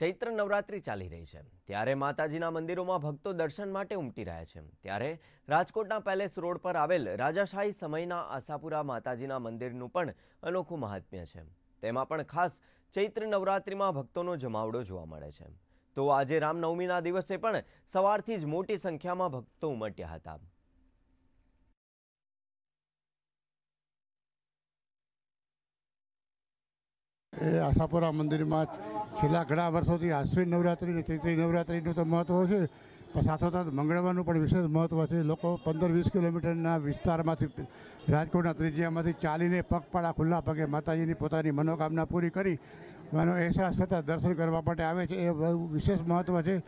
ચૈત્ર નવરાત્રી ચાલી રહી છે ત્યારે માતાજીના મંદિરોમાં ભક્તો દર્શન માટે ઉમટી રહ્યા છે ત્યારે રાજકોટના પેલેસ રોડ પર આવેલ રાજાશાહી સમયના આશાપુરા માતાજીના મંદિરનું પણ અનોખું મહાત્મ્ય છે તેમાં પણ ખાસ ચૈત્ર નવરાત્રિમાં ભક્તોનો જમાવડો જોવા મળે છે તો આજે રામનવમીના દિવસે પણ સવારથી જ મોટી સંખ્યામાં ભક્તો ઉમટ્યા હતા એ આશાપુરા મંદિરમાં છેલ્લા ઘણા વર્ષોથી આશ્વિન નવરાત્રિ અને ચૈત્રી નવરાત્રિનું તો મહત્ત્વ છે પણ સાથોસાથ મંગળવારનું પણ વિશેષ મહત્ત્વ છે લોકો પંદર વીસ કિલોમીટરના વિસ્તારમાંથી રાજકોટના ત્રિજ્યામાંથી ચાલીને પગપાળા ખુલ્લા પગે માતાજીની પોતાની મનોકામના પૂરી કરી એનો અહેસાસ થતાં દર્શન કરવા માટે આવે છે એ બહુ વિશેષ મહત્ત્વ છે